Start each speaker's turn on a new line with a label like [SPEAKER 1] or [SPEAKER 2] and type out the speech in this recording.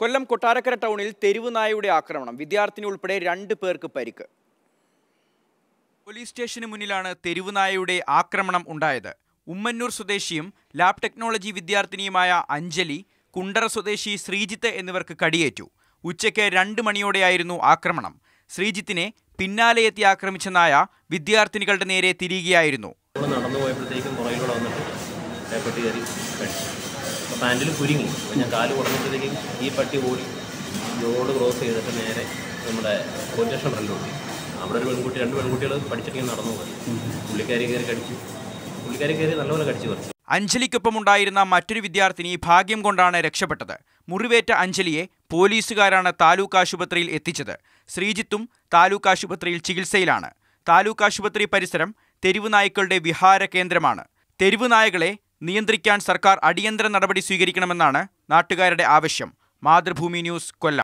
[SPEAKER 1] കൊല്ലം കൊട്ടാരക്കര ടൗണിൽ തെരുവ് നായയുടെ ആക്രമണം വിദ്യാർത്ഥിനി ഉൾപ്പെടെ രണ്ട് പേർക്ക് പരിക്ക് പോലീസ് സ്റ്റേഷന് മുന്നിലാണ് തെരുവ് നായയുടെ ആക്രമണം ഉണ്ടായത് ഉമ്മന്നൂർ സ്വദേശിയും ലാബ് ടെക്നോളജി വിദ്യാർത്ഥിനിയുമായ അഞ്ജലി കുണ്ടറ സ്വദേശി ശ്രീജിത്ത് എന്നിവർക്ക് കടിയേറ്റു ഉച്ചയ്ക്ക് രണ്ട് മണിയോടെയായിരുന്നു ആക്രമണം ശ്രീജിത്തിനെ പിന്നാലെ എത്തി ആക്രമിച്ച നായ വിദ്യാർത്ഥിനികളുടെ നേരെ തിരികുകയായിരുന്നു നടന്നു പോയപ്പോഴത്തേക്കും അപ്പോൾ പാൻറ്റിൽ കുരുങ്ങി അപ്പോൾ ഞാൻ കാല് കുറഞ്ഞപ്പോഴത്തേക്കും ഈ
[SPEAKER 2] പട്ടി ഓടി റോഡ് ക്രോസ് ചെയ്തിട്ട് നേരെ നമ്മുടെ പോലീസ് സ്റ്റേഷൻ ഫ്രണ്ടിലോട്ട് അവിടെ ഒരു
[SPEAKER 1] പെൺകുട്ടി രണ്ട് പെൺകുട്ടികൾ പഠിച്ചിട്ടിങ്ങനെ നടന്നു പോയി പുള്ളിക്കാരി കയറി കടിച്ചു പുള്ളിക്കാരി കയറി നല്ലപോലെ കടിച്ചു പറിച്ചു അഞ്ജലിക്കൊപ്പമുണ്ടായിരുന്ന മറ്റൊരു വിദ്യാർത്ഥിനി ഭാഗ്യം കൊണ്ടാണ് രക്ഷപ്പെട്ടത് മുറിവേറ്റ അഞ്ജലിയെ പോലീസുകാരാണ് താലൂക്ക് ആശുപത്രിയിൽ എത്തിച്ചത് ശ്രീജിത്തും താലൂക്ക് ആശുപത്രിയിൽ ചികിത്സയിലാണ് താലൂക്ക് ആശുപത്രി പരിസരം തെരുവുനായ്ക്കളുടെ വിഹാര കേന്ദ്രമാണ് തെരുവുനായകളെ നിയന്ത്രിക്കാൻ സർക്കാർ അടിയന്തര നടപടി സ്വീകരിക്കണമെന്നാണ് നാട്ടുകാരുടെ ആവശ്യം മാതൃഭൂമി ന്യൂസ് കൊല്ലം